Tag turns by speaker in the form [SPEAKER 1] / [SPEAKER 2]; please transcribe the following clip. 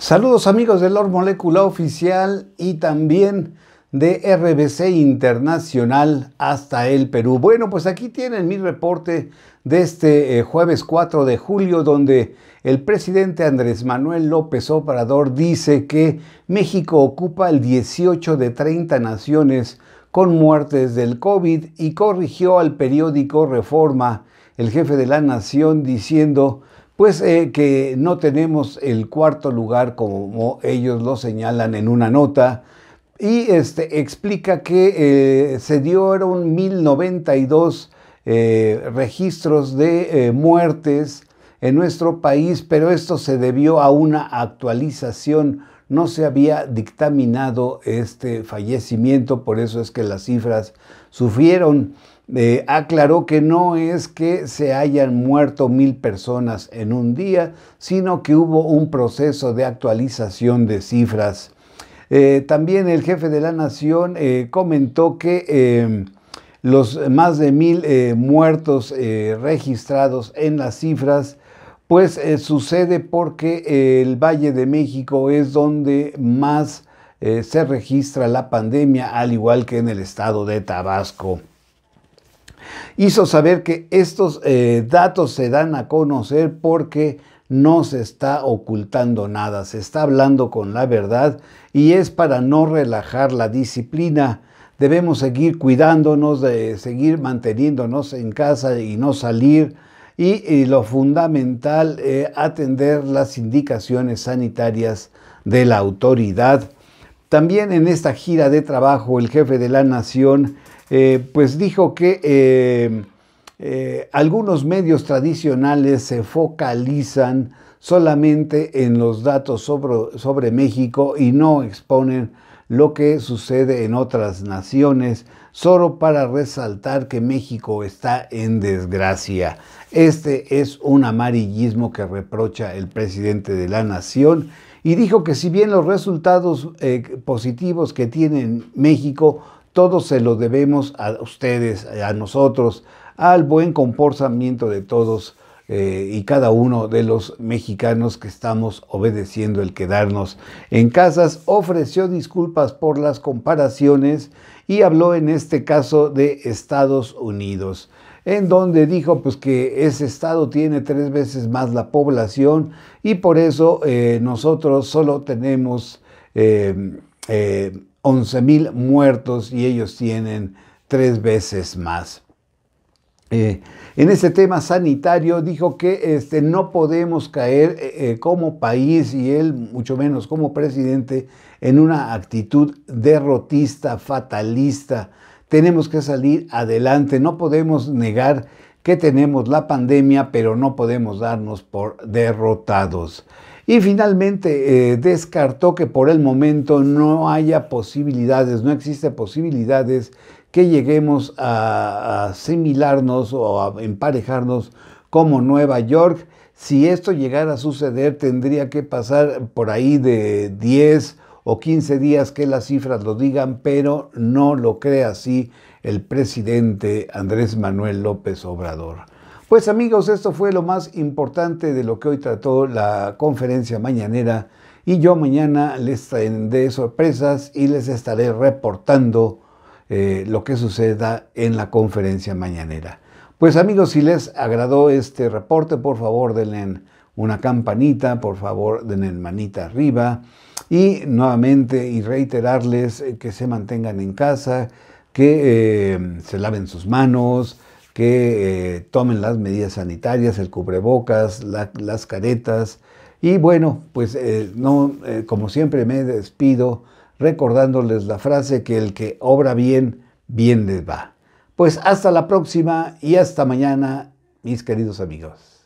[SPEAKER 1] Saludos amigos de Lord Molécula Oficial y también de RBC Internacional hasta el Perú. Bueno, pues aquí tienen mi reporte de este eh, jueves 4 de julio, donde el presidente Andrés Manuel López Obrador dice que México ocupa el 18 de 30 naciones con muertes del COVID y corrigió al periódico Reforma, el jefe de la nación, diciendo pues eh, que no tenemos el cuarto lugar como ellos lo señalan en una nota. Y este, explica que eh, se dieron 1092 eh, registros de muertes en nuestro país, pero esto se debió a una actualización no se había dictaminado este fallecimiento, por eso es que las cifras sufrieron. Eh, aclaró que no es que se hayan muerto mil personas en un día, sino que hubo un proceso de actualización de cifras. Eh, también el jefe de la nación eh, comentó que em, los más de mil muertos registrados en las cifras pues eh, sucede porque eh, el Valle de México es donde más eh, se registra la pandemia, al igual que en el estado de Tabasco. Hizo saber que estos datos se dan a conocer porque no se está ocultando nada, se está hablando con la verdad y es para no relajar la disciplina. Debemos seguir cuidándonos, de seguir manteniéndonos en casa y no salir y, lo fundamental, eh, atender las indicaciones sanitarias de la autoridad. También en esta gira de trabajo, el jefe de la nación eh, pues dijo que eh, algunos medios tradicionales se focalizan solamente en los datos sobre, sobre México y no exponen lo que sucede en otras naciones, solo para resaltar que México está en desgracia. Este es un amarillismo que reprocha el presidente de la nación y dijo que si bien los resultados eh, positivos que tiene México, todos se lo debemos a ustedes, a nosotros, al buen comportamiento de todos eh, y cada uno de los mexicanos que estamos obedeciendo el quedarnos en casas, ofreció disculpas por las comparaciones y habló en este caso de Estados Unidos en donde dijo pues que ese estado tiene tres veces más la población y por eso eh, nosotros solo tenemos 11 eh, mil muertos y ellos tienen tres veces más. Eh, en ese tema sanitario dijo que este, no podemos caer eh, eh, como país y él mucho menos como presidente en una actitud derrotista, fatalista. Tenemos que salir adelante, no podemos negar que tenemos la pandemia, pero no podemos darnos por derrotados. Y finalmente descartó que por el momento no haya posibilidades, no existe posibilidades que lleguemos a asimilarnos o a emparejarnos como Nueva York. Si esto llegara a suceder, tendría que pasar por ahí de 10 o 15 días que las cifras lo digan, pero no lo cree así el presidente Andrés Manuel López Obrador. Pues amigos, esto fue lo más importante de lo que hoy trató la conferencia mañanera y yo mañana les tendré sorpresas y les estaré reportando eh, lo que suceda en la conferencia mañanera. Pues amigos, si les agradó este reporte, por favor denle una campanita, por favor denle manita arriba y nuevamente y reiterarles eh, que se mantengan en casa, que eh, se laven sus manos, que tomen las medidas sanitarias, el cubrebocas, las caretas. Y bueno, pues no, como siempre me despido recordándoles la frase que el que obra bien, bien les va. Pues hasta la próxima y hasta mañana, mis queridos amigos.